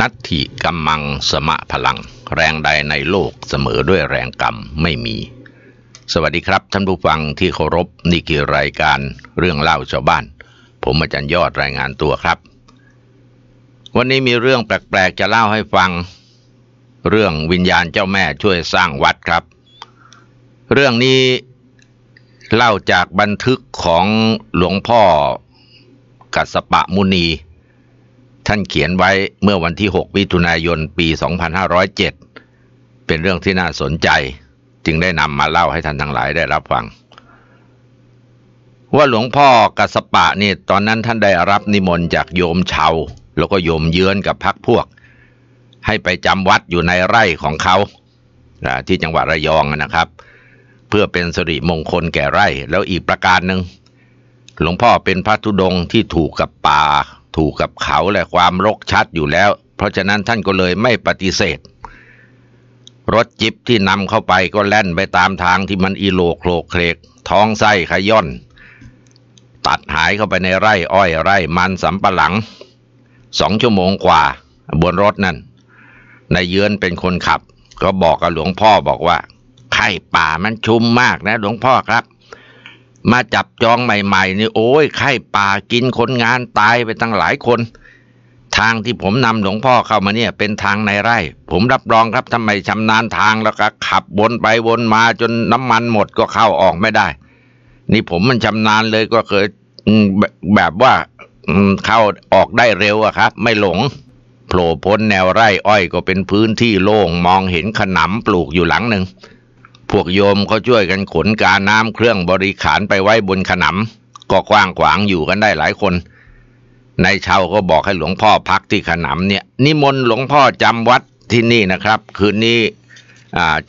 นัตถิกัมมังสมะพลัง แรงใดในโลกเสมอด้วยแรงกรรมไม่มี สวัสดีครับท่านผู้ฟังที่เคารพนี่คือรายการเรื่องเล่าชาวบ้าน ผมอาจารย์ยอดรายงานตัวครับ วันนี้มีเรื่องแปลกๆจะเล่าให้ฟังเรื่องวิญญาณเจ้าแม่ช่วยสร้างวัดครับ เรื่องนี้เล่าจากบันทึกของหลวงพ่อกัสปะมุนีท่านเขียนไว้เมื่อวันที่6มิถุนายนปี 2507 เป็นเรื่องที่น่าสนใจ จึงได้นำมาเล่าให้ท่านทั้งหลายได้รับฟัง ว่าหลวงพ่อกัสปะนี่ตอนนั้นท่านได้รับนิมนต์จากโยมเชา แล้วก็โยมเยือนกับพักพวก ให้ไปจำวัดอยู่ในไร่ของเขา ที่จังหวัดระยองนะครับ เพื่อเป็นสิริมงคลแก่ไร่แล้วอีกประการหนึ่งหลวงพ่อเป็นพระธุดงที่ถูกกับป่าถูกกับเขาและความรกชัดอยู่แล้ว เพราะฉะนั้นท่านก็เลยไม่ปฏิเสธ รถจิบที่นำเข้าไปก็แล่นไปตามทางที่มันอีโลโคลเครก ท้องไส้ขย่อน ตัดหายเข้าไปในไร่ อ้อยไร่ มันสำปะหลัง สองชั่วโมงกว่า บนรถนั่นนายเยือนเป็นคนขับ ก็บอกกับหลวงพ่อบอกว่า ไข่ป่ามันชุมมากนะหลวงพ่อครับมาจับจองใหม่ๆนี่โอ้ยไข้ป่ากินคนงานตายไปตั้งหลายคน ทางที่ผมนำหลวงพ่อเข้ามาเนี่ย เป็นทางในไร่ ผมรับรองครับทำไมชำนาญทางแล้วก็ขับวนไปวนมาจนน้ำมันหมดก็เข้าออกไม่ได้ นี่ผมมันชำนาญเลยก็เคยแบบว่าเข้าออกได้เร็วอะครับ ไม่หลงโผล่พ้นแนวไร่ อ้อยก็เป็นพื้นที่โล่งมองเห็นขนำปลูกอยู่หลังหนึ่งพวกโยมก็ช่วยกันขนกาน้ำเครื่องบริขารไปไว้บนขนำก็กว้างขวางอยู่กันได้หลายคนนายเชาก็บอกให้หลวงพ่อพักที่ขนำเนี่ย นิมนต์หลวงพ่อจำวัดที่นี่นะครับ คืนนี้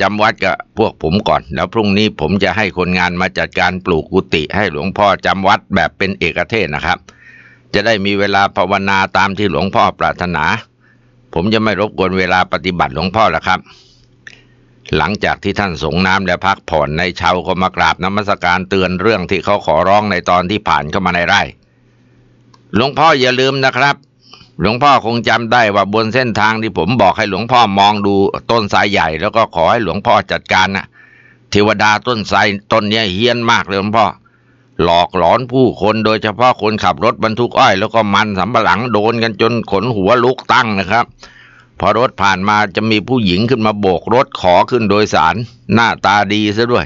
จำวัดกับพวกผมก่อน แล้วพรุ่งนี้ผมจะให้คนงานมาจัดการปลูกกุฏิให้หลวงพ่อจำวัดแบบเป็นเอกเทศนะครับ จะได้มีเวลาภาวนาตามที่หลวงพ่อปรารถนา ผมจะไม่รบกวนเวลาปฏิบัติหลวงพ่อละครับหลังจากที่ท่านสงน้ำและพักผ่อนในเชาวก็มากราบน้ำมัสการเตือนเรื่องที่เขาขอร้องในตอนที่ผ่านเข้ามาในไร่หลวงพ่ออย่าลืมนะครับ หลวงพ่อคงจำได้ว่าบนเส้นทางที่ผมบอกให้หลวงพ่อมองดูต้นสายใหญ่แล้วก็ขอให้หลวงพ่อจัดการนะเทวดาต้นสายต้นนี้เฮี้ยนมากเลยหลวงพ่อหลอกหลอนผู้คนโดยเฉพาะคนขับรถบรรทุกอ้อยแล้วก็มันสำปะหลังโดนกันจนขนหัวลุกตั้งนะครับพอรถผ่านมาจะมีผู้หญิงขึ้นมาโบกรถขอขึ้นโดยสาร หน้าตาดีซะด้วย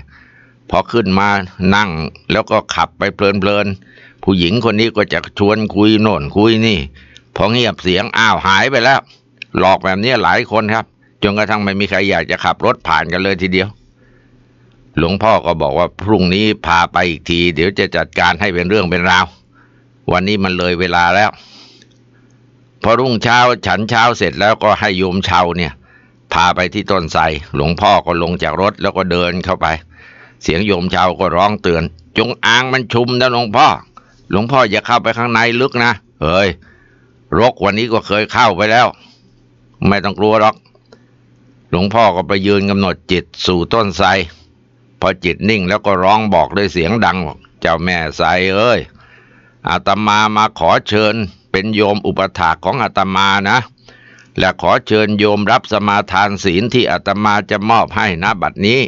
พอขึ้นมานั่งแล้วก็ขับไปเพลินๆผู้หญิงคนนี้ก็จะชวนคุยโน่นคุยนี่พอเงียบเสียงอ้าวหายไปแล้ว หลอกแบบนี้หลายคนครับจนกระทั่งไม่มีใครอยากจะขับรถผ่านกันเลยทีเดียว หลวงพ่อก็บอกว่าพรุ่งนี้พาไปอีกที เดี๋ยวจะจัดการให้เป็นเรื่องเป็นราว วันนี้มันเลยเวลาแล้วพอรุ่งเช้าฉันเช้าเสร็จแล้วก็ให้โยมเชาเนี่ย พาไปที่ต้นไทรหลวงพ่อก็ลงจากรถแล้วก็เดินเข้าไป เสียงโยมเชาก็ร้องเตือนจงอางมันชุมนะหลวงพ่อ หลวงพ่ออย่าเข้าไปข้างในลึกนะเฮ้ยรกวันนี้ก็เคยเข้าไปแล้ว ไม่ต้องกลัวหรอก หลวงพ่อก็ไปยืนกำหนดจิตสู่ต้นไทรพอจิตนิ่งแล้วก็ร้องบอกด้วยเสียงดังบอกเจ้าแม่ไทรเอ้ยอาตมามาขอเชิญเป็นโยมอุปถากของอาตมานะ และขอเชิญโยมรับสมาทานศีลที่อาตมาจะมอบให้นะบัดนี้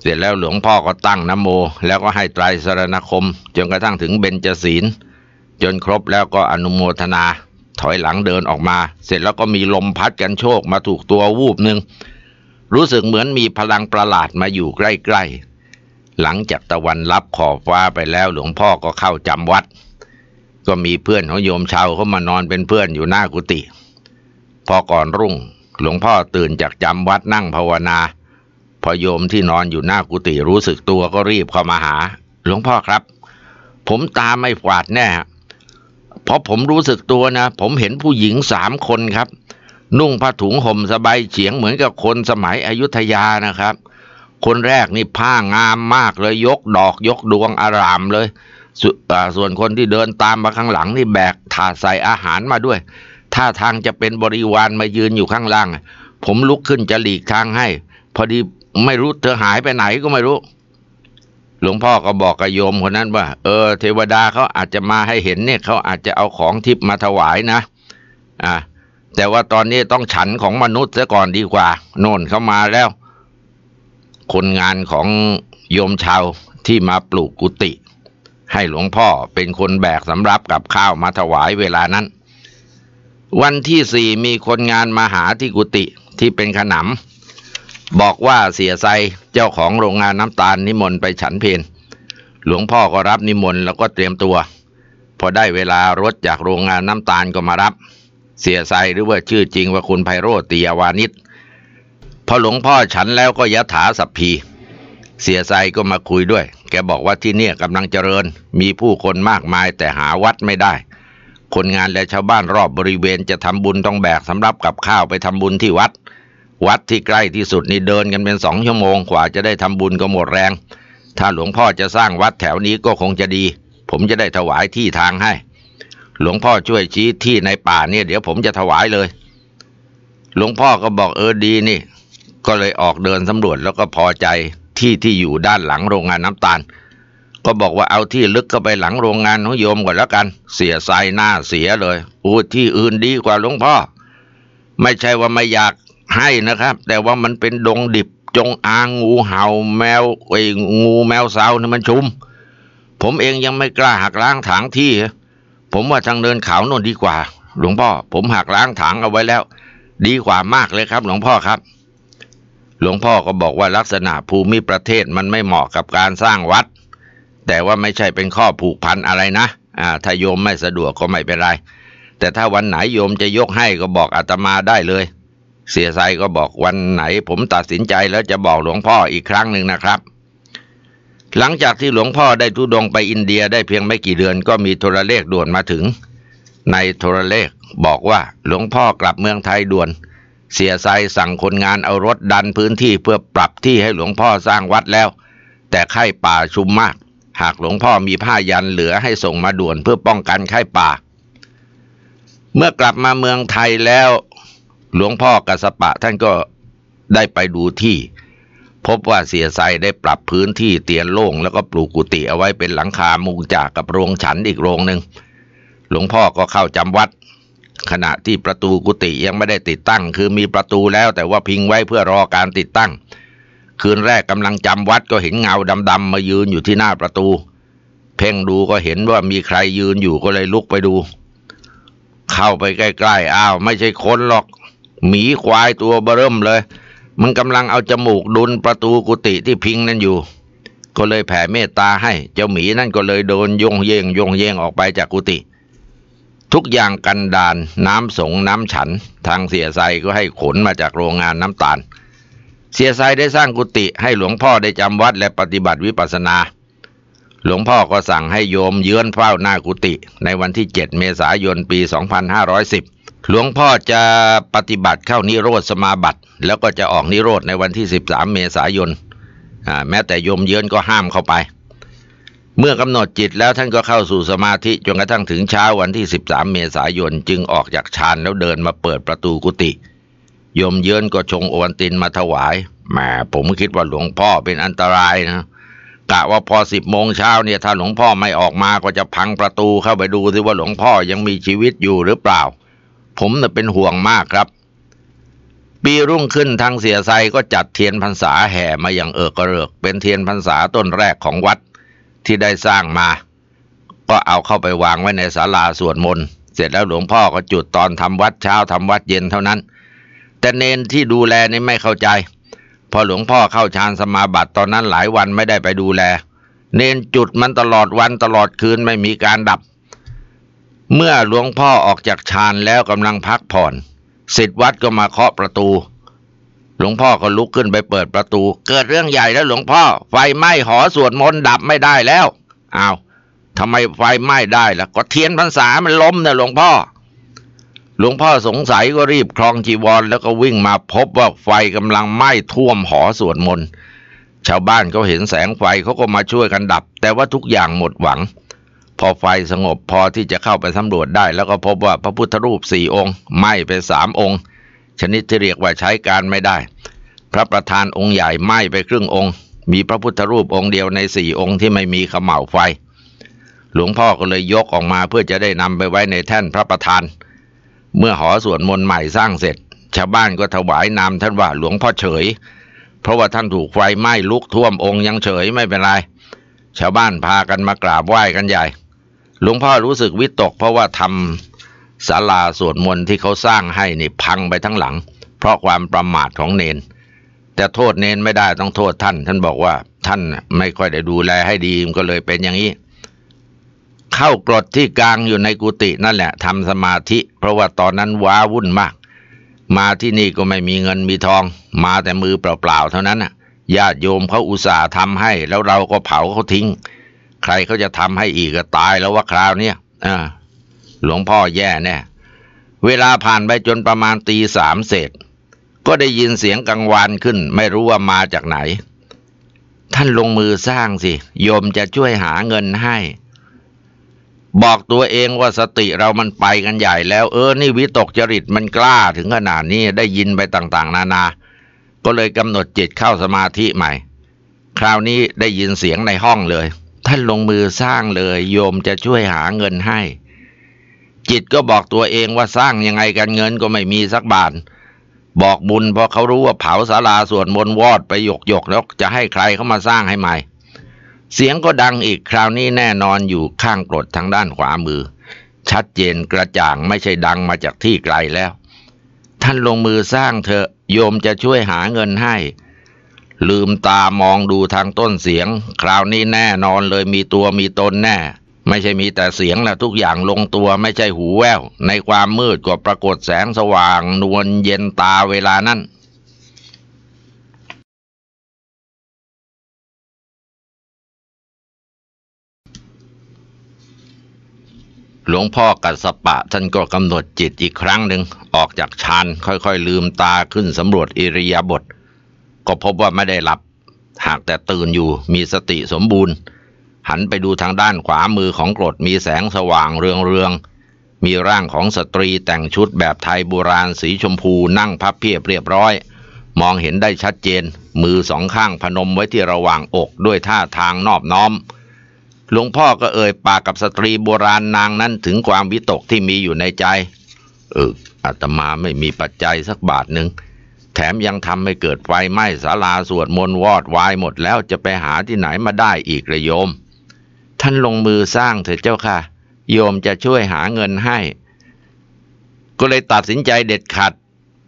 เสร็จแล้วหลวงพ่อก็ตั้งนโม แล้วก็ให้ไตรสรณคม จนกระทั่งถึงเบญจศีล จนครบแล้วก็อนุโมทนา ถอยหลังเดินออกมา เสร็จแล้วก็มีลมพัดกันโชคมาถูกตัววูบหนึ่งรู้สึกเหมือนมีพลังประหลาดมาอยู่ใกล้ๆ หลังจากตะวันรับขอบฟ้าไปแล้วหลวงพ่อก็เข้าจำวัดก็มีเพื่อนของโยมชาวเขามานอนเป็นเพื่อนอยู่หน้ากุฏิพอก่อนรุ่งหลวงพ่อตื่นจากจำวัดนั่งภาวนา พอโยมที่นอนอยู่หน้ากุฏิรู้สึกตัวก็รีบเข้ามาหา หลวงพ่อครับ ผมตาไม่ฝาดแน่ เพราะผมรู้สึกตัวนะผมเห็นผู้หญิงสามคนครับ นุ่งผ้าถุงห่มสบายเฉียงเหมือนกับคนสมัยอยุธยานะครับ คนแรกนี่ผ้างามมากเลยยกดอกยกดวงอารามเลยสส่วนคนที่เดินตามมาข้างหลังนี่แบกถาดใส่อาหารมาด้วยท่าทางจะเป็นบริวารมายืนอยู่ข้างล่าง ผมลุกขึ้นจะหลีกทางให้ พอดีไม่รู้เธอหายไปไหนก็ไม่รู้ หลวงพ่อก็บอกกับโยมคนนั้นว่า เออเทวดาเขาอาจจะมาให้เห็นเนี่ยเขาอาจจะเอาของทิพย์มาถวายนะ อ่า แต่ว่าตอนนี้ต้องฉันของมนุษย์ซะก่อนดีกว่า โน่นเข้ามาแล้ว คนงานของโยมชาวที่มาปลูกกุฏิให้หลวงพ่อเป็นคนแบกสำรับกับข้าวมาถวายเวลานั้น วันที่สี่มีคนงานมาหาที่กุฏิที่เป็นขนำบอกว่าเสียไซเจ้าของโรงงานน้ำตาลนิมนต์ไปฉันเพนหลวงพ่อก็รับนิมนต์แล้วก็เตรียมตัว พอได้เวลารถจากโรงงานน้ำตาลก็มารับ เสียไซหรือว่าชื่อจริงว่าคุณไพโรตียาวานิชพอหลวงพ่อฉันแล้วก็ยะถาสัพพีเสียไซก็มาคุยด้วย แกบอกว่าที่เนี่ยกำลังเจริญ มีผู้คนมากมายแต่หาวัดไม่ได้ คนงานและชาวบ้านรอบบริเวณจะทำบุญต้องแบกสำรับกับข้าวไปทำบุญที่วัด วัดที่ใกล้ที่สุดนี่เดินกันเป็นสองชั่วโมงกว่าจะได้ทำบุญก็หมดแรง ถ้าหลวงพ่อจะสร้างวัดแถวนี้ก็คงจะดี ผมจะได้ถวายที่ทางให้ หลวงพ่อช่วยชี้ที่ในป่าเนี่ยเดี๋ยวผมจะถวายเลย หลวงพ่อก็บอกเออดีนี่ ก็เลยออกเดินสำรวจแล้วก็พอใจที่ที่อยู่ด้านหลังโรงงานน้ำตาล ก็บอกว่าเอาที่ลึกก็ไปหลังโรงงานของโยมก่อนแล้วกันเสียทรายหน้าเสียเลย อู้ที่อื่นดีกว่าหลวงพ่อ ไม่ใช่ว่าไม่อยากให้นะครับ แต่ว่ามันเป็นดงดิบจงอางงูเห่า แมวไอ้งูแมวสาวนี่มันชุม ผมเองยังไม่กล้าหักล้างถางที่ ผมว่าทางเดินเขาโน่นดีกว่า หลวงพ่อ ผมหักล้างถางเอาไว้แล้ว ดีกว่ามากเลยครับ หลวงพ่อครับหลวงพ่อก็บอกว่าลักษณะภูมิประเทศมันไม่เหมาะกับการสร้างวัด แต่ว่าไม่ใช่เป็นข้อผูกพันอะไรนะอ่าถ้าโยมไม่สะดวกก็ไม่เป็นไรแต่ถ้าวันไหนโยมจะยกให้ก็บอกอาตมาได้เลย เสียใจก็บอกวันไหนผมตัดสินใจแล้วจะบอกหลวงพ่ออีกครั้งหนึ่งนะครับ หลังจากที่หลวงพ่อได้ทุดงไปอินเดียได้เพียงไม่กี่เดือนก็มีโทรเลขด่วนมาถึง ในโทรเลขบอกว่าหลวงพ่อกลับเมืองไทยด่วนเสียไซสั่งคนงานเอารถดันพื้นที่เพื่อปรับที่ให้หลวงพ่อสร้างวัดแล้ว แต่ไข้ป่าชุมมาก หากหลวงพ่อมีผ้ายันเหลือให้ส่งมาด่วนเพื่อป้องกันไข้ป่า เมื่อกลับมาเมืองไทยแล้ว หลวงพ่อกัสปะท่านก็ได้ไปดูที่ พบว่าเสียไซได้ปรับพื้นที่เตียนโล่งแล้วก็ปลูกกุฏิเอาไว้เป็นหลังคามุงจากกับโรงฉันอีกโรงหนึ่งหลวงพ่อก็เข้าจำวัดขณะที่ประตูกุฏิยังไม่ได้ติดตั้ง คือมีประตูแล้วแต่ว่าพิงไว้เพื่อรอการติดตั้ง คืนแรกกำลังจำวัดก็เห็นเงาดำๆมายืนอยู่ที่หน้าประตู เพ่งดูก็เห็นว่ามีใครยืนอยู่ก็เลยลุกไปดู เข้าไปใกล้ๆอ้าวไม่ใช่คนหรอก หมีควายตัวเบิ่มเลย มันกำลังเอาจมูกดุนประตูกุฏิที่พิงนั่นอยู่ ก็เลยแผ่เมตตาให้ เจ้าหมีนั่นก็เลยโดนยงเยงยงเยงออกไปจากกุฏิทุกอย่างกันดานน้ำสงน้ำฉันทางเสียไซก็ให้ขนมาจากโรงงานน้ำตาล เสียไซได้สร้างกุฏิให้หลวงพ่อได้จำวัดและปฏิบัติวิปัสนา หลวงพ่อก็สั่งให้โยมเยือนเฝ้าหน้ากุฏิในวันที่ 7 เมษายนปี 2510 หลวงพ่อจะปฏิบัติเข้านิโรธสมาบัติ แล้วก็จะออกนิโรธในวันที่ 13 เมษายนแม้แต่โยมเยือนก็ห้ามเข้าไปเมื่อกำหนดจิตแล้วท่านก็เข้าสู่สมาธิจนกระทั่งถึงเช้าวันที่13เมษายนจึงออกจากฌานแล้วเดินมาเปิดประตูกุฏิยมเยือนก็ชงโอวันตินมาถวายแหมผมคิดว่าหลวงพ่อเป็นอันตรายนะกะว่าพอสิบโมงเช้าเนี่ยถ้าหลวงพ่อไม่ออกมาก็จะพังประตูเข้าไปดูซิว่าหลวงพ่อยังมีชีวิตอยู่หรือเปล่า ผมน่ะเป็นห่วงมากครับ ปีรุ่งขึ้นทางเสียไซก็จัดเทียนพรรษาแห่มาอย่างเอิกกระเริก เป็นเทียนพรรษาต้นแรกของวัดที่ได้สร้างมา ก็เอาเข้าไปวางไว้ในศาลาสวดมนต์ เสร็จแล้วหลวงพ่อก็จุดตอนทำวัดเช้าทำวัดเย็นเท่านั้น แต่เนนที่ดูแลนี่ไม่เข้าใจ พอหลวงพ่อเข้าฌานสมาบัติตอนนั้นหลายวันไม่ได้ไปดูแล เนนจุดมันตลอดวันตลอดคืนไม่มีการดับ เมื่อหลวงพ่อออกจากฌานแล้วกำลังพักผ่อนสิทธวัดก็มาเคาะประตูหลวงพ่อก็ลุกขึ้นไปเปิดประตู เกิดเรื่องใหญ่แล้วหลวงพ่อ ไฟไหม้หอสวดมนต์ดับไม่ได้แล้วอ้าวทำไมไฟไหม้ได้ล่ะก็เทียนพรรษามันล้มนะหลวงพ่อ หลวงพ่อสงสัยก็รีบคลองจีวรแล้วก็วิ่งมาพบว่าไฟกำลังไหม้ท่วมหอสวดมนต์ชาวบ้านเขาเห็นแสงไฟเขาก็มาช่วยกันดับ แต่ว่าทุกอย่างหมดหวัง พอไฟสงบพอที่จะเข้าไปสำรวจได้ แล้วก็พบว่าพระพุทธรูปสี่องค์ไหม้ไปสามองค์ชนิดที่เรียกว่าใช้การไม่ได้ พระประธานองค์ใหญ่ไหม้ไปครึ่งองค์ มีพระพุทธรูปองค์เดียวในสี่องค์ที่ไม่มีขมเาวาไฟหลวงพ่อก็เลยยกออกมาเพื่อจะได้นำไปไว้ในแท่นพระประธาน เมื่อหอสวดมนต์ใหม่สร้างเสร็จ ชาวบ้านก็ถวายนามท่านว่าหลวงพ่อเฉย เพราะว่าท่านถูกไฟไหม้ลุกท่วมองค์ยังเฉยไม่เป็นไรชาวบ้านพากันมากราบไหว้กันใหญ่ หลวงพ่อรู้สึกวิตกเพราะว่าทำศาลาสวดมนต์ที่เขาสร้างให้นี่พังไปทั้งหลัง เพราะความประมาทของเนนแต่โทษเนนไม่ได้ต้องโทษท่าน ท่านบอกว่า ท่านไม่ค่อยได้ดูแลให้ดีก็เลยเป็นอย่างนี้เข้ากรดที่กลางอยู่ในกุฏินั่นแหละทำสมาธิ เพราะว่าตอนนั้นว้าวุ่นมาก มาที่นี่ก็ไม่มีเงินมีทอง มาแต่มือเปล่าๆเท่านั้นญาติโยมเขาอุตส่าห์ทำให้ แล้วเราก็เผาเขาทิ้ง ใครเขาจะทำให้อีกก็ตายแล้วว่าคราวเนี้ยอ่าหลวงพ่อแย่แน่ เวลาผ่านไปจนประมาณตีสามเศษก็ได้ยินเสียงกังวานขึ้น ไม่รู้ว่ามาจากไหน ท่านลงมือสร้างสิ โยมจะช่วยหาเงินให้ บอกตัวเองว่าสติเรามันไปกันใหญ่แล้ว เออ นี่วิตกจริตมันกล้าถึงขนาดนี้ ได้ยินไปต่าง ๆ นานา ก็เลยกำหนดจิตเข้าสมาธิใหม่ คราวนี้ได้ยินเสียงในห้องเลย ท่านลงมือสร้างเลย โยมจะช่วยหาเงินให้จิตก็บอกตัวเองว่าสร้างยังไงกันเงินก็ไม่มีสักบาทบอกบุญพอเขารู้ว่าเผาศาลาส่วนบนวอดไปหยกหยกแล้วจะให้ใครเข้ามาสร้างให้ใหม่เสียงก็ดังอีกคราวนี้แน่นอนอยู่ข้างกรดทางด้านขวามือ ชัดเจนกระจ่างไม่ใช่ดังมาจากที่ไกลแล้ว ท่านลงมือสร้างเถอะโยมจะช่วยหาเงินให้ ลืมตามองดูทางต้นเสียง คราวนี้แน่นอนเลยมีตัวมีตนแน่ไม่ใช่มีแต่เสียงละทุกอย่างลงตัวไม่ใช่หูแววในความมืดก็ปรากฏแสงสว่างนวลเย็นตาเวลานั้น หลวงพ่อกัสปะท่านก็กำหนดจิตอีกครั้งหนึ่ง ออกจากฌานค่อยๆลืมตาขึ้นสำรวจอิริยาบถก็พบว่าไม่ได้หลับ หากแต่ตื่นอยู่มีสติสมบูรณ์หันไปดูทางด้านขวามือของกรดมีแสงสว่างเรืองเรืองมีร่างของสตรีแต่งชุดแบบไทยโบราณสีชมพูนั่งพับเพียบเรียบร้อย มองเห็นได้ชัดเจน มือสองข้างพนมไว้ที่ระหว่างอกด้วยท่าทางนอบน้อมหลวงพ่อก็เอ่ยปากกับสตรีโบราณนางนั้นถึงความวิตกที่มีอยู่ในใจเอออาตมาไม่มีปัจจัยสักบาทหนึ่งแถมยังทำให้เกิดไฟไหม้ศาลาสวดมนต์วอดวายหมด แล้วจะไปหาที่ไหนมาได้อีกระยมท่านลงมือสร้างเถิดเจ้าค่ะ โยมจะช่วยหาเงินให้ ก็เลยตัดสินใจเด็ดขาด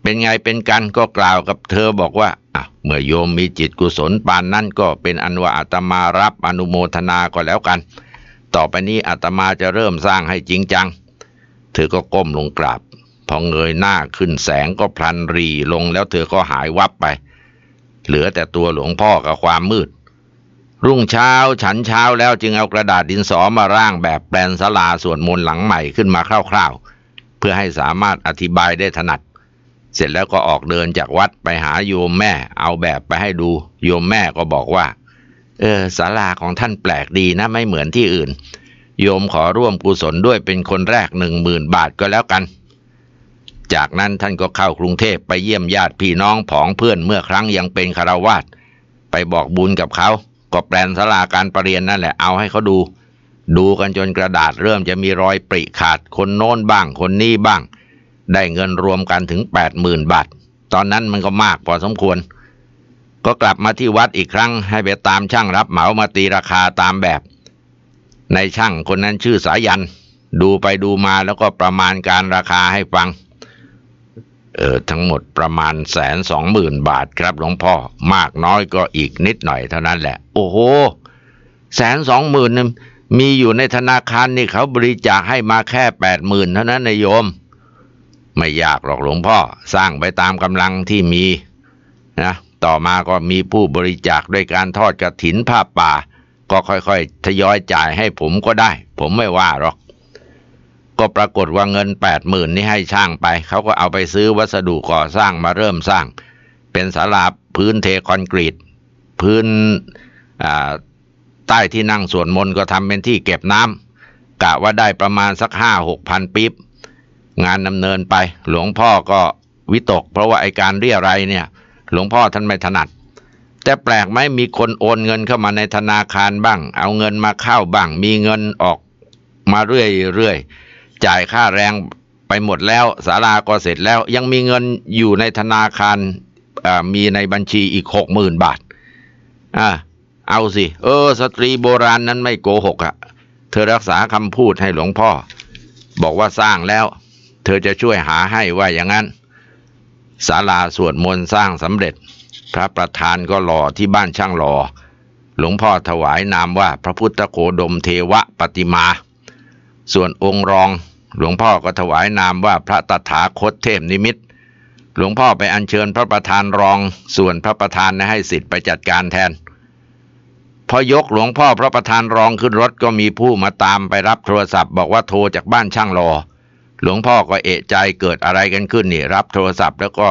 เป็นไงเป็นกันก็กล่าวกับเธอบอกว่าอ่ะเมื่อโยมมีจิตกุศลปานนั่นก็เป็นอันว่าอาตมารับอนุโมทนาก็แล้วกัน ต่อไปนี้อาตมาจะเริ่มสร้างให้จริงจังเธอก็ก้มลงกราบ พอเงยหน้าขึ้นแสงก็พลันรีลงแล้วเธอก็หายวับไป เหลือแต่ตัวหลวงพ่อกับความมืดรุ่งเช้าฉันเช้าแล้วจึงเอากระดาษดินสอมาร่างแบบแปลนสลาส่วนมนหลังใหม่ขึ้นมาคร่าว ๆ เพื่อให้สามารถอธิบายได้ถนัด เสร็จแล้วก็ออกเดินจากวัดไปหาโยมแม่เอาแบบไปให้ดู โยมแม่ก็บอกว่า เออศาลาของท่านแปลกดีนะไม่เหมือนที่อื่น โยมขอร่วมกุศลด้วยเป็นคนแรกหนึ่งหมื่นบาทก็แล้วกัน จากนั้นท่านก็เข้ากรุงเทพไปเยี่ยมญาติพี่น้องผองเพื่อนเมื่อครั้งยังเป็นคารวาสไปบอกบุญกับเขาก็แปลนสลาการประเรียนนั่นแหละเอาให้เขาดู ดูกันจนกระดาษเริ่มจะมีรอยปริขาด คนโน้นบ้าง คนนี้บ้าง ได้เงินรวมกันถึงแปดหมื่นบาท ตอนนั้นมันก็มากพอสมควร ก็กลับมาที่วัดอีกครั้ง ให้ไปตามช่างรับเหมามาตีราคาตามแบบ ในช่างคนนั้นชื่อสายัน ดูไปดูมาแล้วก็ประมาณการราคาให้ฟังเออทั้งหมดประมาณแสนสองหมื่นบาทครับ หลวงพ่อมากน้อยก็อีกนิดหน่อยเท่านั้นแหละ โอ้โหแสนสองหมื่นมีอยู่ในธนาคารนี่เขาบริจาคให้มาแค่แปดหมื่นเท่านั้นนายโยม ไม่ยากหรอกหลวงพ่อสร้างไปตามกำลังที่มีนะต่อมาก็มีผู้บริจาคด้วยการทอดกระถินผ้าป่า ก็ค่อยๆทยอยจ่ายให้ผมก็ได้ ผมไม่ว่าหรอกก็ปรากฏว่าเงินแปดหมื่นนี่ให้ช่างไปเขาก็เอาไปซื้อวัสดุก่อสร้างมาเริ่มสร้าง เป็นสาลาพื้นเทคอนกรีต พื้นใต้ที่นั่งส่วนมนก็ทำเป็นที่เก็บน้ำกะว่าได้ประมาณสักห้าหกพันปิบงานดำเนินไป หลวงพ่อก็วิตกเพราะว่าไอการเรียอะไรเนี่ยหลวงพ่อท่านไม่ถนัด แต่แปลกไหมมีคนโอนเงินเข้ามาในธนาคารบ้าง เอาเงินมาเข้าบ้างมีเงินออกมาเรื่อยๆจ่ายค่าแรงไปหมดแล้วศาลาก็เสร็จแล้ว ยังมีเงินอยู่ในธนาคารมีในบัญชีอีกหกหมื่นบาทอ่าเอาสิ เออ สตรีโบราณนั้นไม่โกหกอะ่ะ เธอรักษาคำพูดให้หลวงพ่อ บอกว่าสร้างแล้ว เธอจะช่วยหาให้ว่าอย่างนั้น ศาลาสวดมนต์สร้างสำเร็จ พระประธานก็หล่อที่บ้านช่างหล่อ หลวงพ่อถวายนามว่า พระพุทธโคดมเทวะปฏิมา ส่วนองค์รองหลวงพ่อก็ถวายนามว่าพระตถาคตเทพนิมิต หลวงพ่อไปอัญเชิญพระประธานรอง ส่วนพระประธานนให้สิทธิ์ไปจัดการแทน พอยกหลวงพ่อพระประธานรองขึ้นรถก็มีผู้มาตามไปรับโทรศัพท์ บอกว่าโทรจากบ้านช่างรอ หลวงพ่อก็เอะใจเกิดอะไรกันขึ้นนี่ รับโทรศัพท์แล้วก็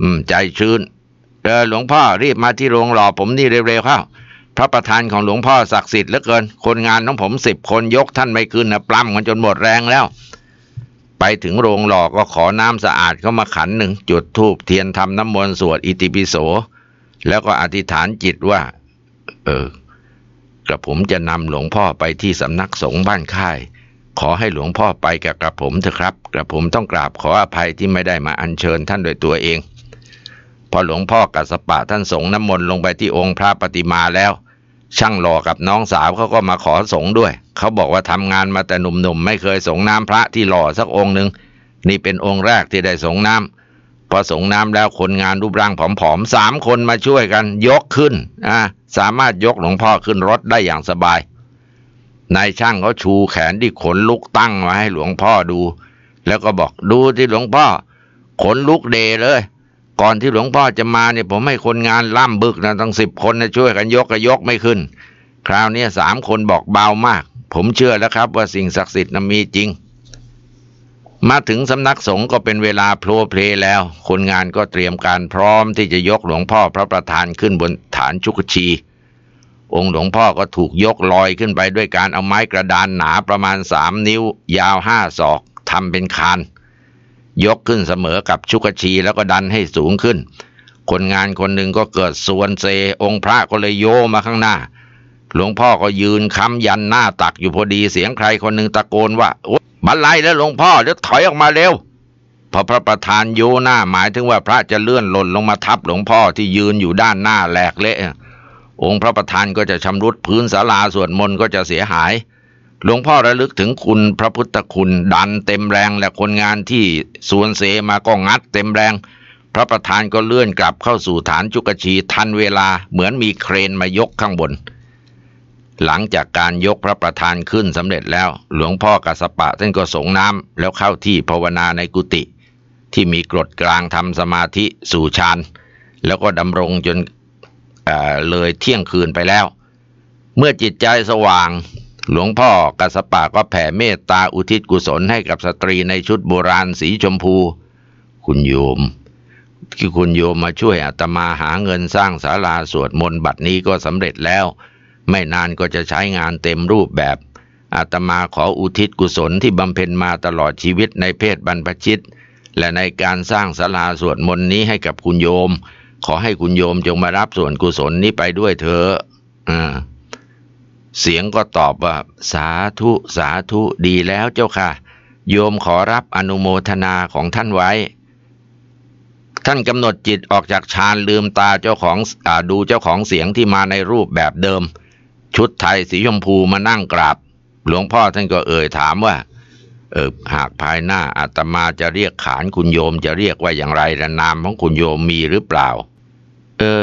อืม ใจชื้น เออหลวงพ่อรีบมาที่โรงหล่อผมนี่เร็วๆเข้าพระประธานของหลวงพ่อศักดิ์สิทธิ์เหลือเกิน คนงานของผมสิบคนยกท่านไม่ขึ้นนะปล้ำกันจนหมดแรงแล้ว ไปถึงโรงหล่อก็ขอน้ำสะอาดเข้ามาขันหนึ่ง จุดธูปเทียนทำน้ำมนต์สวดอิติปิโส แล้วก็อธิษฐานจิตว่า เออ กระผมจะนำหลวงพ่อไปที่สำนักสงฆ์บ้านค่าย ขอให้หลวงพ่อไปกับกระผมเถอะครับ กระผมต้องกราบขออภัยที่ไม่ได้มาอัญเชิญท่านโดยตัวเอง พอหลวงพ่อกัสปะท่านสงน้ำมนต์ลงไปที่องค์พระปฏิมาแล้วช่างหล่อกับน้องสาวเขาก็มาขอสงด้วย เขาบอกว่าทำงานมาแต่หนุ่มๆไม่เคยสงน้ำพระที่หล่อสักองค์หนึ่งนี่เป็นองค์แรกที่ได้สงน้ำพอสงน้ำแล้วคนงานรูปร่างผอมๆสามคนมาช่วยกันยกขึ้นอ่าสามารถยกหลวงพ่อขึ้นรถได้อย่างสบายนายช่างเขาชูแขนที่ขนลุกตั้งมาให้หลวงพ่อดู แล้วก็บอกดูที่หลวงพ่อ ขนลุกเดเลยก่อนที่หลวงพ่อจะมาเนี่ยผมให้คนงานล่ำบึกนะตั้งสิบคนนะช่วยกันยกกระยกไม่ขึ้น คราวนี้สามคนบอกเบามาก ผมเชื่อแล้วครับว่าสิ่งศักดิ์สิทธิ์นั้นมีจริง มาถึงสำนักสงฆ์ก็เป็นเวลาโพลเพลแล้ว คนงานก็เตรียมการพร้อมที่จะยกหลวงพ่อพระประธานขึ้นบนฐานชุกชี องค์หลวงพ่อก็ถูกยกลอยขึ้นไปด้วยการเอาไม้กระดานหนาประมาณสามนิ้ว ยาวห้าศอกทำเป็นคานยกขึ้นเสมอกับชุกชีแล้วก็ดันให้สูงขึ้น คนงานคนหนึ่งก็เกิดส่วนเซ องค์พระก็เลยโยมาข้างหน้า หลวงพ่อก็ยืนค้ำยันหน้าตักอยู่พอดี เสียงใครคนหนึ่งตะโกนว่าบรรลัลแล้วหลวงพ่อ เดี๋ยวถอยออกมาเร็วพอพระประธานโยหน้าหมายถึงว่าพระจะเลื่อนหล่นลงมาทับหลวงพ่อที่ยืนอยู่ด้านหน้าแหลกเละ องค์พระประธานก็จะชำรุดพื้นศาลาส่วนมนก็จะเสียหายหลวงพ่อระลึกถึงคุณพระพุทธคุณดันเต็มแรง และคนงานที่สวนเสมาก็งัด เต็มแรง พระประธานก็เลื่อนกลับเข้าสู่ฐานจุกชีทันเวลาเหมือนมีเครนมายกข้างบน หลังจากการยกพระประธานขึ้นสำเร็จแล้วหลวงพ่อกัสปะท่านก็สงน้ำแล้วเข้าที่ภาวนาในกุฏิที่มีกรดกลางทำสมาธิสู่ฌานแล้วก็ดำรงจนเเลยเที่ยงคืนไปแล้ว เมื่อจิตใจสว่างหลวงพ่อกัสปะก็แผ่เมตตา อุทิศกุศลให้กับสตรีในชุดโบราณสีชมพู คุณโยมที่คุณโยมมาช่วยอาตมาหาเงินสร้างศาลาสวดมนต์ บัดนี้ก็สำเร็จแล้ว ไม่นานก็จะใช้งานเต็มรูปแบบอาตมาขออุทิศกุศลที่บำเพ็ญมาตลอดชีวิตในเพศบรรพชิต และในการสร้างศาลาสวดมนต์นี้ให้กับคุณโยม ขอให้คุณโยมจงมารับส่วนกุศลนี้ไปด้วยเถอะอ่าเสียงก็ตอบว่าสาธุ สาธุดีแล้วเจ้าค่ะ โยมขอรับอนุโมทนาของท่านไว้ ท่านกำหนดจิตออกจากฌานลืมตาเจ้าของอดูเจ้าของเสียงที่มาในรูปแบบเดิม ชุดไทยสีชมพูมานั่งกราบหลวงพ่อท่านก็เอ่ยถามว่า เออหากภายหน้าอาตมาจะเรียกขานคุณโยมจะเรียกว่าอย่างไรและนามของคุณโยมมีหรือเปล่า เออ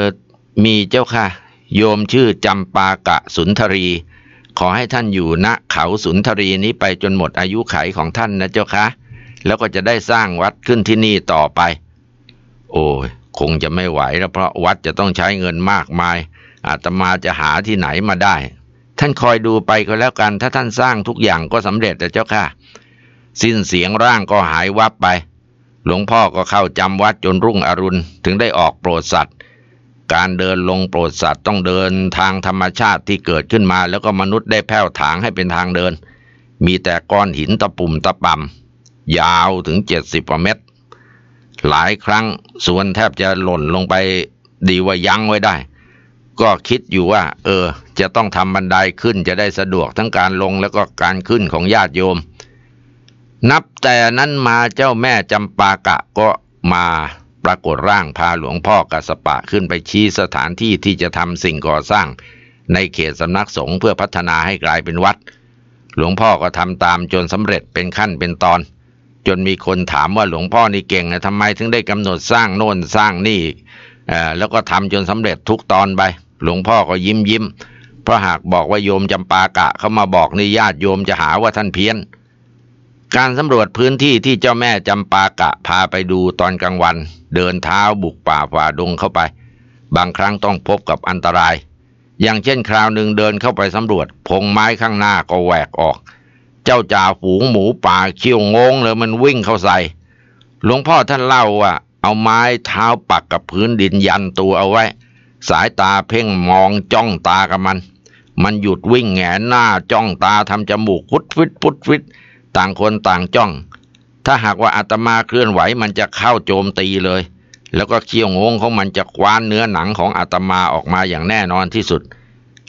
มีเจ้าค่ะโยมชื่อจำปากะสุนทรี ขอให้ท่านอยู่ณเขาสุนทรีนี้ไปจนหมดอายุไขของท่านนะเจ้าคะแล้วก็จะได้สร้างวัดขึ้นที่นี่ต่อไป โอ้ยคงจะไม่ไหวแล้ว เพราะวัดจะต้องใช้เงินมากมาย อาตมาจะหาที่ไหนมาได้ ท่านคอยดูไปก็แล้วกันถ้าท่านสร้างทุกอย่างก็สำเร็จแต่เจ้าค่ะ สิ้นเสียงร่างก็หายวับไป หลวงพ่อก็เข้าจำวัดจนรุ่งอรุณถึงได้ออกโปรดสัตวการเดินลงโปรดสัตว์ต้องเดินทางธรรมชาติที่เกิดขึ้นมาแล้วก็มนุษย์ได้แผ่วถางให้เป็นทางเดิน มีแต่ก้อนหินตะปุ่มตะปำยาวถึงเจ็ดสิบกว่าเมตร หลายครั้งส่วนแทบจะหล่นลงไปดีว่ายั้งไว้ได้ ก็คิดอยู่ว่า เออ จะต้องทำบันไดขึ้นจะได้สะดวกทั้งการลงแล้วก็การขึ้นของญาติโยม นับแต่นั้นมาเจ้าแม่จำปากะก็มาปรากฏร่างพาหลวงพ่อกัสปะขึ้นไปชี้สถานที่ที่จะทำสิ่งก่อสร้าง ในเขตสำนักสงฆ์เพื่อพัฒนาให้กลายเป็นวัด หลวงพ่อก็ทำตามจนสำเร็จเป็นขั้นเป็นตอน จนมีคนถามว่าหลวงพ่อนี่เก่งนะทำไมถึงได้กำหนดสร้างโน่นสร้างนี่แล้วก็ทำจนสำเร็จทุกตอนไป หลวงพ่อก็ยิ้มยิ้ม เพราะหากบอกว่าโยมจำปากะเขามาบอกนี่ญาติโยมจะหาว่าท่านเพี้ยนการสำรวจพื้นที่ที่เจ้าแม่จำปากะพาไปดูตอนกลางวัน เดินเท้าบุกป่าฝ่าดงเข้าไป บางครั้งต้องพบกับอันตราย อย่างเช่นคราวหนึ่งเดินเข้าไปสำรวจ พงไม้ข้างหน้าก็แหวกออก เจ้าจ่าฝูงหมูป่าเขี้ยวงงเลยมันวิ่งเข้าใส่ หลวงพ่อท่านเล่าว่าเอาไม้เท้าปักกับพื้นดินยันตัวเอาไว้ สายตาเพ่งมองจ้องตากับมัน มันหยุดวิ่งแงนหน้าจ้องตาทำจมูกพุดฟิดพุดฟิดดต่างคนต่างจ้อง ถ้าหากว่าอาตมาเคลื่อนไหวมันจะเข้าโจมตีเลย แล้วก็เคี้ยวงงของมันจะคว้านเนื้อหนังของอาตมาออกมาอย่างแน่นอนที่สุด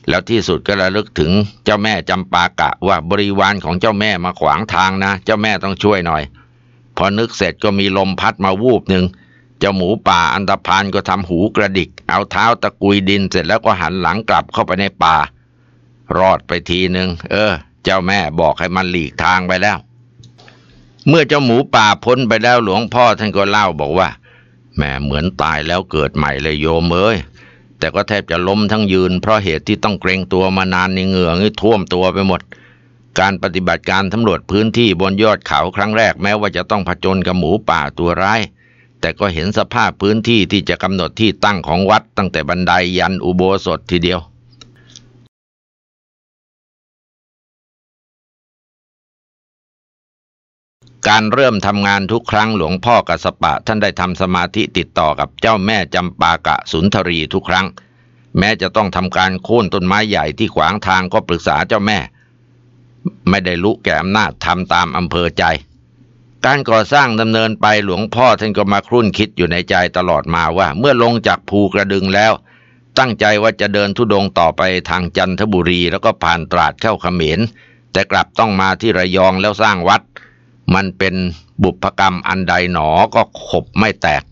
แล้วที่สุดก็ระลึกถึงเจ้าแม่จำปากะ ว่าบริวารของเจ้าแม่มาขวางทางนะ เจ้าแม่ต้องช่วยหน่อย พอนึกเสร็จก็มีลมพัดมาวูบหนึ่งเจ้าหมูป่าอันตพานก็ทำหูกระดิก เอาเท้าตะกุยดินเสร็จแล้วก็หันหลังกลับเข้าไปในป่า รอดไปทีหนึ่งเออเจ้าแม่บอกให้มันหลีกทางไปแล้ว เมื่อเจ้าหมูป่าพ้นไปแล้วหลวงพ่อท่านก็เล่าบอกว่า แม่เหมือนตายแล้วเกิดใหม่เลยโยมเอ้ย แต่ก็แทบจะล้มทั้งยืนเพราะเหตุที่ต้องเกรงตัวมานานในเหงื่อนี่ท่วมตัวไปหมด การปฏิบัติการสำรวจพื้นที่บนยอดเขาครั้งแรกแม้ว่าจะต้องผจญกับหมูป่าตัวร้ายแต่ก็เห็นสภาพพื้นที่ที่จะกำหนดที่ตั้งของวัดตั้งแต่บันไดยยันอุโบสถทีเดียวการเริ่มทำงานทุกครั้งหลวงพ่อกัสปะท่านได้ทำสมาธิติดต่อกับเจ้าแม่จำปากะสุนทรีทุกครั้ง แม้จะต้องทำการโค่นต้นไม้ใหญ่ที่ขวางทางก็ปรึกษาเจ้าแม่ไม่ได้ลุกแก่อำนาจทำตามอำเภอใจ การก่อสร้างดำเนินไปหลวงพ่อท่านก็มาครุ่นคิดอยู่ในใจตลอดมาว่าเมื่อลงจากภูกระดึงแล้ว ตั้งใจว่าจะเดินทุดงต่อไปทางจันทบุรีแล้วก็ผ่านตราดเข้าเขมรแต่กลับต้องมาที่ระยองแล้วสร้างวัดมันเป็นบุพกรรมอันใดหนอก็ขบไม่แตก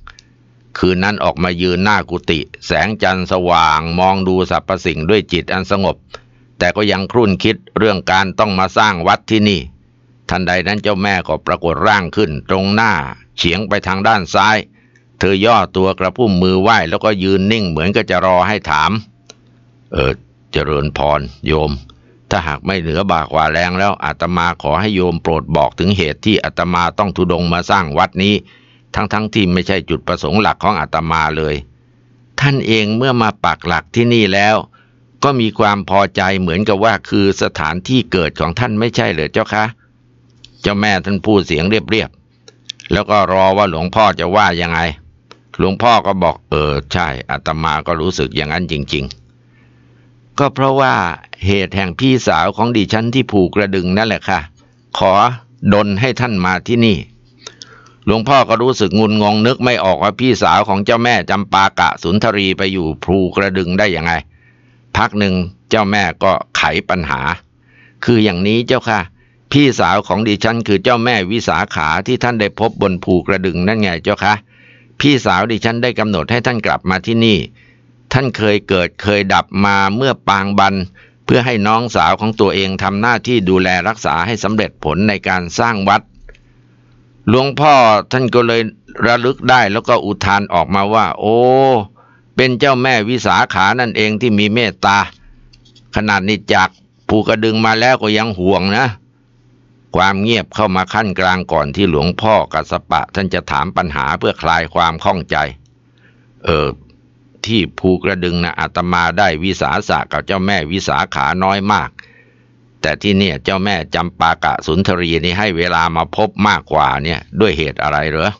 คืนนั้นออกมายืนหน้ากุฏิแสงจันทร์สว่างมองดูสรรพสิ่งด้วยจิตอันสงบ แต่ก็ยังครุ่นคิดเรื่องการต้องมาสร้างวัดที่นี่ ทันใดนั้นเจ้าแม่ก็ปรากฏร่างขึ้น ตรงหน้าเฉียงไปทางด้านซ้าย เธอย่อตัวกระพุ่มมือไหว้ แล้วก็ยืนนิ่งเหมือนก็จะรอให้ถาม เออเจริญพรโยมถ้าหากไม่เหลือบากว่าแรงแล้ว อาตมาขอให้โยมโปรดบอกถึงเหตุที่อาตมาต้องทุดงมาสร้างวัดนี้ ทั้งๆทที่ไม่ใช่จุดประสงค์หลักของอาตมาเลย ท่านเองเมื่อมาปักหลักที่นี่แล้ว ก็มีความพอใจเหมือนกับว่าคือสถานที่เกิดของท่านไม่ใช่เหรอเจ้าคะเจ้าแม่ท่านพูดเสียงเรียบๆแล้วก็รอว่าหลวงพ่อจะว่ายังไง หลวงพ่อก็บอกเออใช่อาตมาก็รู้สึกอย่างนั้นจริงๆก็เพราะว่าเหตุแห่งพี่สาวของดิฉันที่ผูกกระดึงนั่นแหละค่ะ ขอดนให้ท่านมาที่นี่ หลวงพ่อก็รู้สึกงุนงงนึกไม่ออกว่าพี่สาวของเจ้าแม่จำปากะสุนทรีไปอยู่ผูกระดึงได้ยังไง พักหนึ่งเจ้าแม่ก็ไขปัญหา คืออย่างนี้เจ้าค่ะ พี่สาวของดิฉัน คือเจ้าแม่วิสาขาที่ท่านได้พบบนผูกระดึง นั่นไงเจ้าค่ะพี่สาวดิฉันได้กำหนดให้ท่านกลับมาที่นี่ท่านเคยเกิดเคยดับมาเมื่อปางบันเพื่อให้น้องสาวของตัวเองทำหน้าที่ดูแลรักษาให้สำเร็จผลในการสร้างวัด หลวงพ่อท่านก็เลยระลึกได้ แล้วก็อุทานออกมาว่า โอ้ เป็นเจ้าแม่วิสาขานั่นเองที่มีเมตตา ขนาดนี้จากภูกระดึงมาแล้วก็ยังห่วงนะ ความเงียบเข้ามาขั้นกลางก่อนที่หลวงพ่อกัสปะ ท่านจะถามปัญหาเพื่อคลายความข้องใจ เออที่ภูกระดึงนะอาตมาได้วิสาสะกับเจ้าแม่วิสาขาน้อยมาก แต่ที่เนี่ยเจ้าแม่จำปากะสุนทรีนี่ให้เวลามาพบมากกว่าเนี่ยด้วยเหตุอะไรเหรอ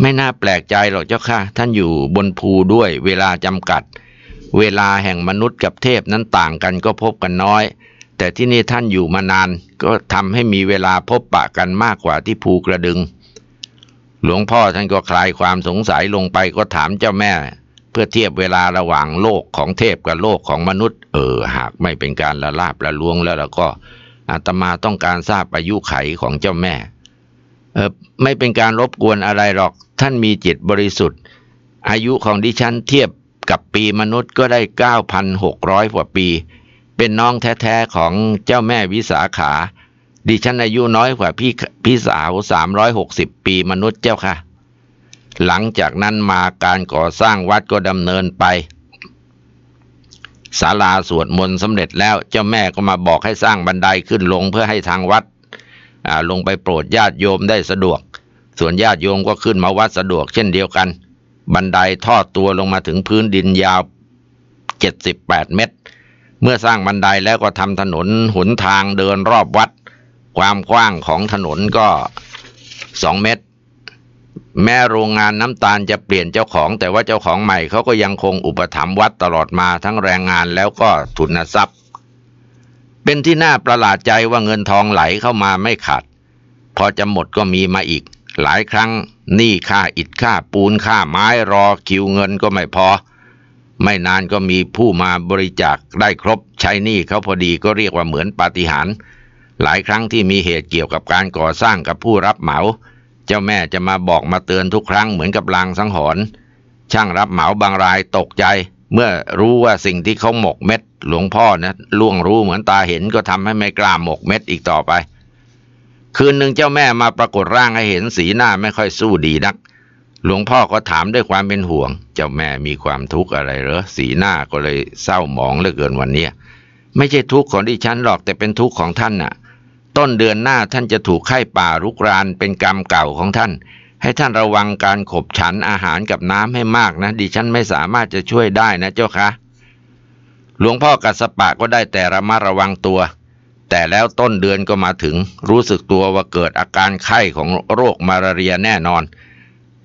ไม่น่าแปลกใจหรอกเจ้าค่ะท่านอยู่บนภูด้วยเวลาจำกัด เวลาแห่งมนุษย์กับเทพนั้นต่างกันก็พบกันน้อย แต่ที่นี่ท่านอยู่มานาน ก็ทำให้มีเวลาพบปะกันมากกว่าที่ภูกระดึง หลวงพ่อท่านก็คลายความสงสัยลงไปก็ถามเจ้าแม่เพื่อเทียบเวลาระหว่างโลกของเทพกับโลกของมนุษย์ เออหากไม่เป็นการละลาบละลวงแล้วเล้วก็ อาตมาต้องการทราบอายุไขของเจ้าแม่เออไม่เป็นการรบกวนอะไรหรอก ท่านมีจิตบริสุทธิ์ อายุของดิฉันเทียบกับปีมนุษย์ก็ได้ 9,600กว่าปี เป็นน้องแท้ๆของเจ้าแม่วิสาขา ดิฉันอายุน้อยกว่าพี่พี่สาว360ปีมนุษย์เจ้าค่ะหลังจากนั้นมาการก่อสร้างวัดก็ดำเนินไปศาลาสวดมนต์สำเร็จแล้วเจ้าแม่ก็มาบอกให้สร้างบันไดขึ้นลงเพื่อให้ทางวัดลงไปโปรดญาติโยมได้สะดวก ส่วนญาติโยมก็ขึ้นมาวัดสะดวกเช่นเดียวกัน บันไดทอดตัวลงมาถึงพื้นดินยาว 78 เมตร เมื่อสร้างบันไดแล้วก็ทำถนนหนทางเดินรอบวัด ความกว้างของถนนก็ 2 เมตรแม้โรงงานน้ำตาลจะเปลี่ยนเจ้าของแต่ว่าเจ้าของใหม่เขาก็ยังคงอุปถัมภ์วัดตลอดมาทั้งแรงงานแล้วก็ทุนทรัพย์ เป็นที่น่าประหลาดใจว่าเงินทองไหลเข้ามาไม่ขาดพอจะหมดก็มีมาอีก หลายครั้งหนี้ค่าอิฐค่าปูนค่าไม้รอ คิวเงินก็ไม่พอไม่นานก็มีผู้มาบริจาคได้ครบใช้หนี้เขาพอดีก็เรียกว่าเหมือนปาฏิหาริย์หลายครั้งที่มีเหตุเกี่ยวกับการก่อสร้างกับผู้รับเหมาเจ้าแม่จะมาบอกมาเตือนทุกครั้งเหมือนกับลางสังหรณ์ช่างรับเหมาบางรายตกใจ เมื่อรู้ว่าสิ่งที่เขาหมกเม็ด หลวงพ่อนะล่วงรู้เหมือนตาเห็นก็ทำให้ไม่กล้าหมกเม็ดอีกต่อไป คืนหนึ่งเจ้าแม่มาปรากฏร่างให้เห็นสีหน้าไม่ค่อยสู้ดีนัก หลวงพ่อก็ถามด้วยความเป็นห่วง เจ้าแม่มีความทุกข์อะไรเหรอสีหน้าก็เลยเศร้าหมองเหลือเกินวันนี้ไม่ใช่ทุกข์ของดิฉันหรอกแต่เป็นทุกข์ของท่านน่ะต้นเดือนหน้าท่านจะถูกไข้ป่ารุกรานเป็นกรรมเก่าของท่านให้ท่านระวังการขบฉันอาหารกับน้ำให้มากนะดิฉันไม่สามารถจะช่วยได้นะเจ้าคะ หลวงพ่อกัสปะก็ได้แต่ระมัดระวังตัวแต่แล้วต้นเดือนก็มาถึงรู้สึกตัวว่าเกิดอาการไข้ของโรคมาลาเรียแน่นอน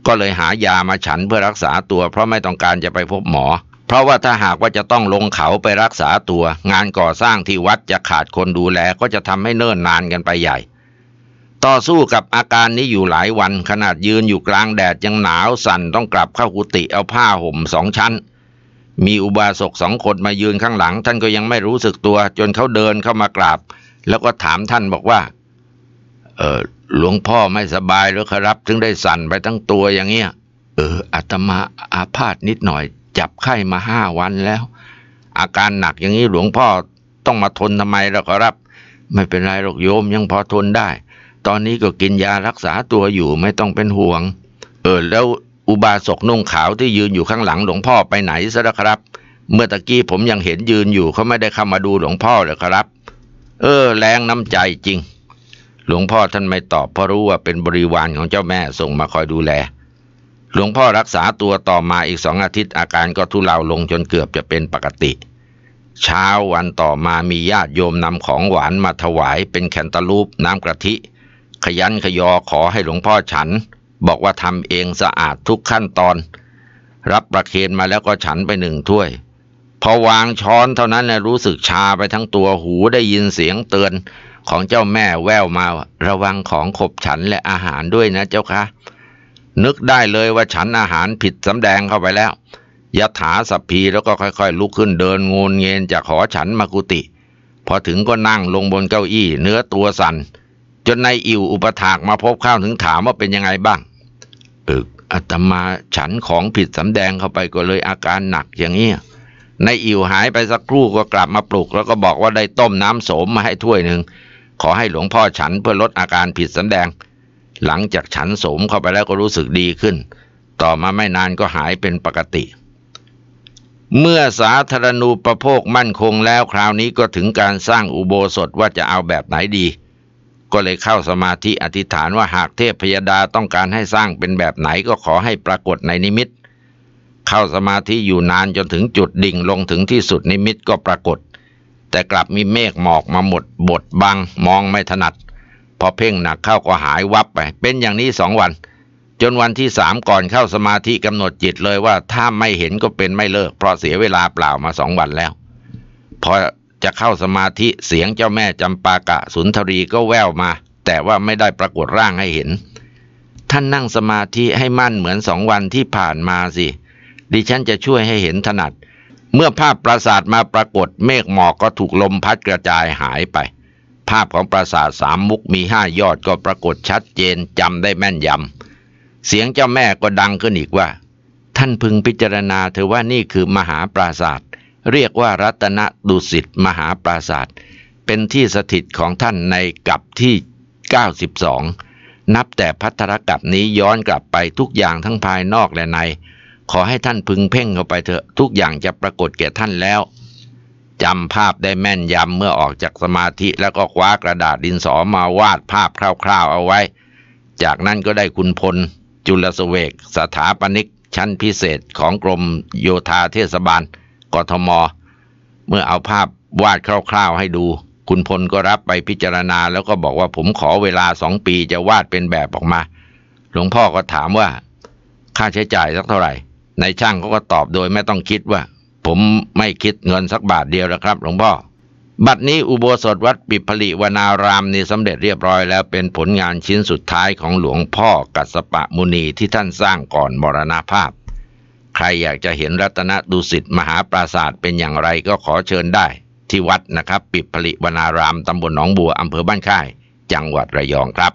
ก็เลยหายามาฉันเพื่อรักษาตัวเพราะไม่ต้องการจะไปพบหมอราะว่าถ้าหากว่าจะต้องลงเขาไปรักษาตัว งานก่อสร้างที่วัดจะขาดคนดูแล ก็จะทำให้เนิ่นนานกันไปใหญ่ ต่อสู้กับอาการนี้อยู่หลายวัน ขนาดยืนอยู่กลางแดดยังหนาวสั่นต้องกลับเข้ากุฏิเอาผ้าห่มสองชั้น มีอุบาสกสองคนมายืนข้างหลัง ท่านก็ยังไม่รู้สึกตัว จนเขาเดินเข้ามากราบ แล้วก็ถามท่านบอกว่า เออหลวงพ่อไม่สบายหรือครับถึงได้สั่นไปทั้งตัวอย่างเงี้ยเอออาตมาอาพาธนิดหน่อยจับไข้มาห้าวันแล้ว อาการหนักอย่างนี้หลวงพ่อต้องมาทนทำไมล่ะครับ ไม่เป็นไรหรอกโยมยังพอทนได้ ตอนนี้ก็กินยารักษาตัวอยู่ไม่ต้องเป็นห่วง เออแล้วอุบาสกนุ่งขาวที่ยืนอยู่ข้างหลังหลวงพ่อไปไหนซะละครับ เมื่อตะกี้ผมยังเห็นยืนอยู่ เขาไม่ได้เข้ามาดูหลวงพ่อเลยครับ เออแรงน้ำใจจริง หลวงพ่อท่านไม่ตอบเพราะรู้ว่าเป็นบริวารของเจ้าแม่ส่งมาคอยดูแลหลวงพ่อรักษาตัวต่อมาอีกสองอาทิตย์อาการก็ทุเลาลงจนเกือบจะเป็นปกติ เช้าวันต่อมามีญาติโยมนำของหวานมาถวายเป็นแคนตาลูปน้ำกระทิ ขยันขยอขอให้หลวงพ่อฉันบอกว่าทำเองสะอาดทุกขั้นตอน รับประเคนมาแล้วก็ฉันไปหนึ่งถ้วย พอวางช้อนเท่านั้นนะรู้สึกชาไปทั้งตัวหูได้ยินเสียงเตือนของเจ้าแม่แววมาระวังของขบฉันและอาหารด้วยนะเจ้าคะนึกได้เลยว่าฉันอาหารผิดสำแดงเข้าไปแล้วยะถาสัพพีแล้วก็ค่อยๆ ลุกขึ้นเดินงูนเงินจากหอฉันมากุติ พอถึงก็นั่งลงบนเก้าอี้เนื้อตัวสัน่น จนนายอิวอุปถากมาพบข้าวถึงถามว่าเป็นยังไงบ้าง อึกอาตมาฉันของผิดสำแดงเข้าไปก็เลยอาการหนักอย่างนี้นายอิวหายไปสักครู่ก็กลับมาปลุกแล้วก็บอกว่าได้ต้มน้ำโสมมาให้ถ้วยหนึ่งขอให้หลวงพ่อฉันเพื่อลดอาการผิดสำแดงหลังจากฉันสมเข้าไปแล้วก็รู้สึกดีขึ้น ต่อมาไม่นานก็หายเป็นปกติ เมื่อสาธารณูปโภคมั่นคงแล้วคราวนี้ก็ถึงการสร้างอุโบสถว่าจะเอาแบบไหนดี ก็เลยเข้าสมาธิอธิษฐานว่าหากเทพพยดาต้องการให้สร้างเป็นแบบไหนก็ขอให้ปรากฏในนิมิต เข้าสมาธิอยู่นานจนถึงจุดดิ่งลงถึงที่สุดนิมิตก็ปรากฏ แต่กลับมีเมฆหมอกมาหมดบดบังมองไม่ถนัดพอเพ่งหนักเข้าก็หายวับไป เป็นอย่างนี้สองวัน จนวันที่สามก่อนเข้าสมาธิกำหนดจิตเลยว่าถ้าไม่เห็นก็เป็นไม่เลิกเพราะเสียเวลาเปล่ามาสองวันแล้ว พอจะเข้าสมาธิเสียงเจ้าแม่จำปากะสุนทรีก็แว่วมา แต่ว่าไม่ได้ปรากฏร่างให้เห็น ท่านนั่งสมาธิให้มั่นเหมือนสองวันที่ผ่านมาสิดิฉันจะช่วยให้เห็นถนัด เมื่อภาพปราสาทมาปรากฏเมฆหมอกก็ถูกลมพัดกระจายหายไปภาพของปราสาทสามมุกมีห้ายอดก็ปรากฏชัดเจนจำได้แม่นยำเสียงเจ้าแม่ก็ดังขึ้นอีกว่า ท่านพึงพิจารณาเถอว่านี่คือมหาปราสาท เรียกว่ารัตนดุสิตมหาปราสาท เป็นที่สถิตของท่านในกับที่ 92 นับแต่พัทธรกับนี้ย้อนกลับไปทุกอย่างทั้งภายนอกและใน ขอให้ท่านพึงเพ่งเข้าไปเถอะทุกอย่างจะปรากฏแก่ท่านแล้วจำภาพได้แม่นยำเมื่อออกจากสมาธิแล้วก็คว้ากระดาษดินสอมาวาดภาพคร่าวๆเอาไว้ จากนั้นก็ได้คุณพลจุลสเวก สถาปนิกชั้นพิเศษของกรมโยธาเทศบาลกทม เมื่อเอาภาพวาดคร่าวๆให้ดู คุณพลก็รับไปพิจารณา แล้วก็บอกว่าผมขอเวลาสองปีจะวาดเป็นแบบออกมา หลวงพ่อก็ถามว่าค่าใช้จ่ายสักเท่าไหร่ในช่างเขาก็ตอบโดยไม่ต้องคิดว่าผมไม่คิดเงินสักบาทเดียวแล้วครับหลวงพ่อ บัดนี้อุโบสถวัดปิพลิวนารามนี่สำเร็จเรียบร้อยแล้วเป็นผลงานชิ้นสุดท้ายของหลวงพ่อกัสปะมุนีที่ท่านสร้างก่อนมรณาภาพ ใครอยากจะเห็นรัตนดุสิตมหาปราศาสตร์เป็นอย่างไรก็ขอเชิญได้ ที่วัดนะครับปิพลิวนารามตำบลหนองบัวอำเภอบ้านค่าย จังหวัดระยองครับ